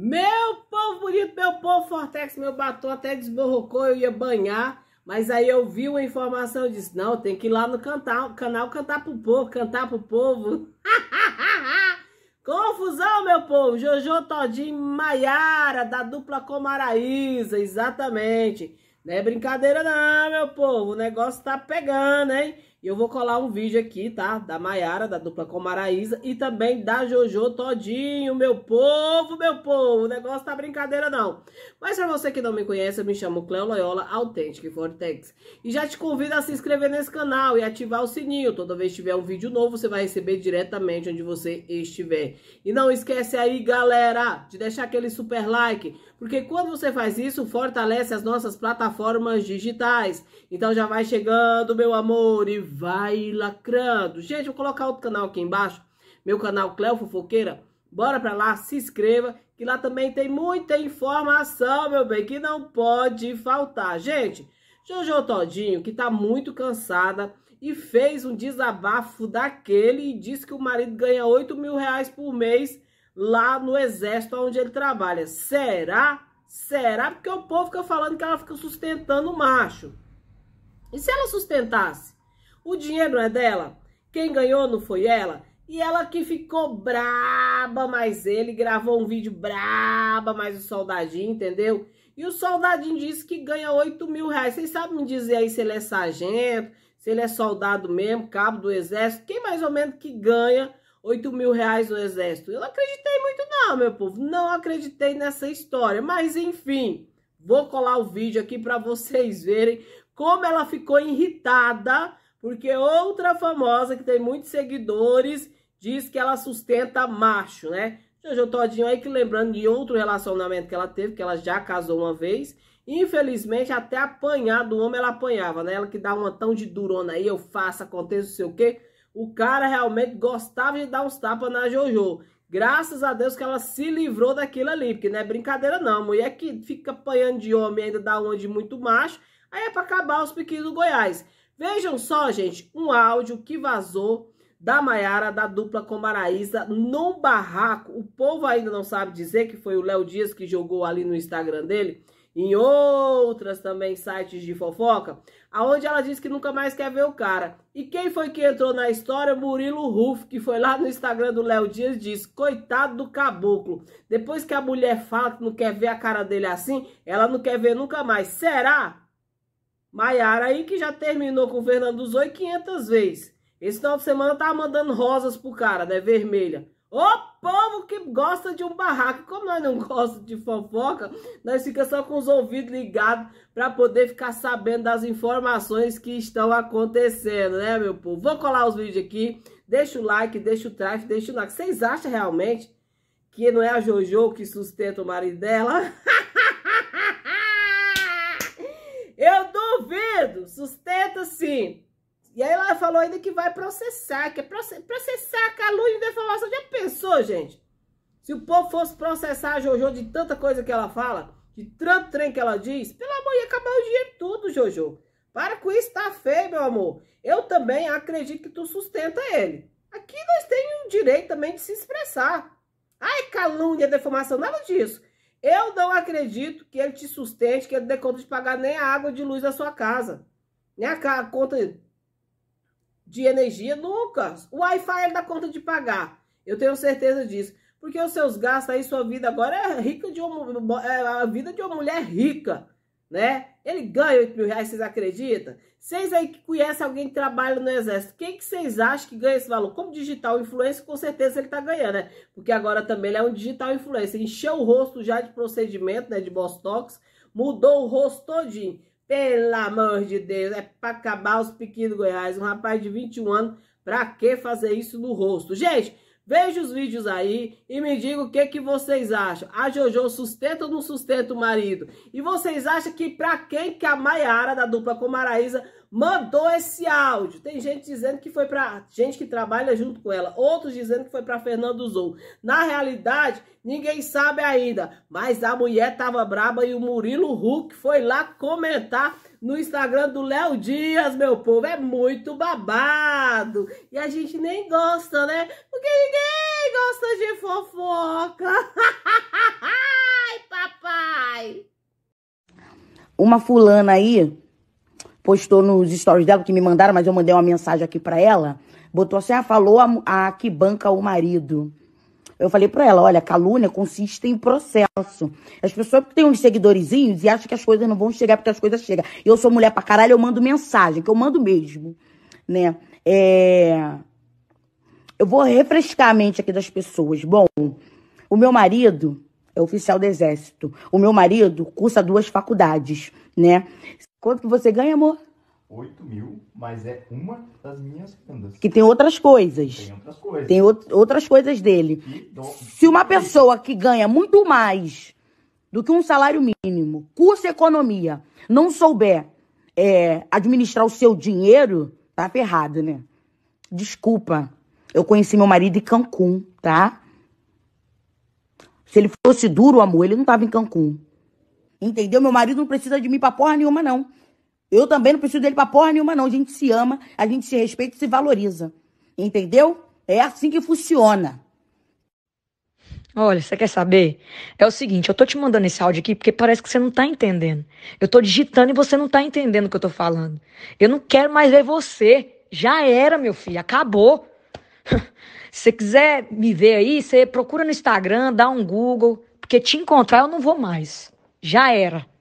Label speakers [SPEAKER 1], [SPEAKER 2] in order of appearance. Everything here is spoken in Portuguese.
[SPEAKER 1] Meu povo bonito, meu povo Fortex, meu batom até desborrocou, eu ia banhar. Mas aí eu vi uma informação e disse, não, tem que ir lá no cantar, canal Cantar pro Povo, cantar pro povo. Confusão, meu povo. Jojo Todinho Maiara, da dupla Comaraíza, exatamente. Não é brincadeira não, meu povo. O negócio tá pegando, hein? E eu vou colar um vídeo aqui, tá? Da Maiara, da dupla Comaraísa e também da Jojo Todinho, meu povo, meu povo. O negócio tá brincadeira não. Mas pra você que não me conhece, eu me chamo Cleo Loyola, Authentic Vortex. E já te convido a se inscrever nesse canal e ativar o sininho. Toda vez que tiver um vídeo novo, você vai receber diretamente onde você estiver. E não esquece aí, galera, de deixar aquele super like, porque quando você faz isso, fortalece as nossas plataformas digitais. Então já vai chegando, meu amor, e vai lacrando. Gente, vou colocar outro canal aqui embaixo. Meu canal Cléo Fofoqueira. Bora pra lá, se inscreva, que lá também tem muita informação, meu bem, que não pode faltar. Gente, Jojo Todinho, que tá muito cansada e fez um desabafo daquele e disse que o marido ganha 8 mil reais por mês lá no exército onde ele trabalha. Será? Será? Porque o povo fica falando que ela fica sustentando o macho. E se ela sustentasse? O dinheiro não é dela? Quem ganhou não foi ela? E ela que ficou braba, mas ele gravou um vídeo braba, mas o soldadinho, entendeu? E o soldadinho disse que ganha 8 mil reais. Vocês sabem me dizer aí se ele é sargento, se ele é soldado mesmo, cabo do exército, quem mais ou menos que ganha 8 mil reais no exército? Eu não acreditei muito não, meu povo, não acreditei nessa história, mas enfim, vou colar o vídeo aqui para vocês verem como ela ficou irritada porque outra famosa que tem muitos seguidores diz que ela sustenta macho, né? Jojo Todinho aí que lembrando de outro relacionamento que ela teve, que ela já casou uma vez. Infelizmente, até apanhar do homem ela apanhava, né? Ela que dá uma tão de durona aí, eu faço, aconteça, não sei o quê. O cara realmente gostava de dar uns tapas na Jojo. Graças a Deus que ela se livrou daquilo ali, porque não é brincadeira não. mulher que fica apanhando de homem ainda dá uma de muito macho, aí é pra acabar os pequenos Goiás. Vejam só, gente, um áudio que vazou da Maiara, da dupla com Maraísa, num barraco. O povo ainda não sabe dizer que foi o Léo Dias que jogou ali no Instagram dele, em outras também sites de fofoca, aonde ela disse que nunca mais quer ver o cara. E quem foi que entrou na história? Murilo Ruf, que foi lá no Instagram do Léo Dias disse: "Coitado do caboclo. Depois que a mulher fala que não quer ver a cara dele assim, ela não quer ver nunca mais. Será?" Maiara aí que já terminou com o Fernando Zoi 500 vezes. Esse final de semana tava tá mandando rosas pro cara, né? Vermelha. Ô povo que gosta de um barraco. Como nós não gostamos de fofoca, nós ficamos só com os ouvidos ligados para poder ficar sabendo das informações que estão acontecendo, né, meu povo? Vou colar os vídeos aqui. Deixa o like, deixa o trafe, deixa o like. Vocês acham realmente que não é a Jojo que sustenta o marido dela? assim. E aí ela falou ainda que vai processar, que é processar calúnia e difamação. Já pensou, gente? Se o povo fosse processar a Jojo de tanta coisa que ela fala, de tanto trem que ela diz, pelo amor, ia acabar o dinheiro tudo, Jojo. Para com isso, tá feio, meu amor. Eu também acredito que tu sustenta ele. Aqui nós temos o direito também de se expressar. Ai, calúnia, defamação, nada disso. Eu não acredito que ele te sustente, que ele dê conta de pagar nem a água de luz da sua casa né? A conta de energia, nunca O Wi-Fi ele dá conta de pagar. Eu tenho certeza disso. Porque os seus gastos aí, sua vida agora é rica de uma, é a vida de uma mulher rica, né? Ele ganha 8 mil reais, vocês acreditam? Vocês aí que conhecem alguém que trabalha no exército, quem que vocês acham que ganha esse valor? Como digital influencer, com certeza ele tá ganhando, né? Porque agora também ele é um digital influencer. Encheu o rosto já de procedimento, né? De Bostox, mudou o rosto todinho. Pelo amor de Deus, é para acabar os pequenos Goiás. Um rapaz de 21 anos, para que fazer isso no rosto? Gente, veja os vídeos aí e me diga o que, que vocês acham. A Jojo sustenta ou não sustenta o marido? E vocês acham que para quem que a Maiara da dupla com Maraísa mandou esse áudio. Tem gente dizendo que foi para gente que trabalha junto com ela, outros dizendo que foi para Fernando Zou. Na realidade, ninguém sabe ainda, mas a mulher tava braba e o Murilo Huck foi lá comentar no Instagram do Léo Dias, meu povo, é muito babado. E a gente nem gosta, né? Porque ninguém gosta de fofoca. Ai, papai.
[SPEAKER 2] Uma fulana aí postou nos stories dela, que me mandaram, mas eu mandei uma mensagem aqui para ela. Botou assim: ah, falou a, a que banca o marido. Eu falei para ela, olha, calúnia consiste em processo. As pessoas têm uns seguidorizinhos e acham que as coisas não vão chegar porque as coisas chegam. Eu sou mulher pra caralho, eu mando mensagem, que eu mando mesmo, né? É... Eu vou refrescar a mente aqui das pessoas. Bom, o meu marido, é oficial do Exército. O meu marido cursa duas faculdades, né? Quanto que você ganha, amor? 8 mil, mas é uma das minhas rendas. Que tem outras coisas. Tem outras coisas. Tem outras coisas dele. Se uma pessoa que ganha muito mais do que um salário mínimo, cursa economia, não souber é, administrar o seu dinheiro, tá ferrado, né? Desculpa. Eu conheci meu marido em Cancún, tá? Se ele fosse duro, amor, ele não tava em Cancún. Entendeu? Meu marido não precisa de mim pra porra nenhuma, não. Eu também não preciso dele pra porra nenhuma, não. A gente se ama, a gente se respeita e se valoriza. Entendeu? É assim que funciona. Olha, você quer saber? É o seguinte, eu tô te mandando esse áudio aqui porque parece que você não tá entendendo. Eu tô digitando e você não tá entendendo o que eu tô falando. Eu não quero mais ver você. Já era, meu filho, acabou. Se você quiser me ver aí, você procura no Instagram, dá um Google, porque te encontrar eu não vou mais. Já era.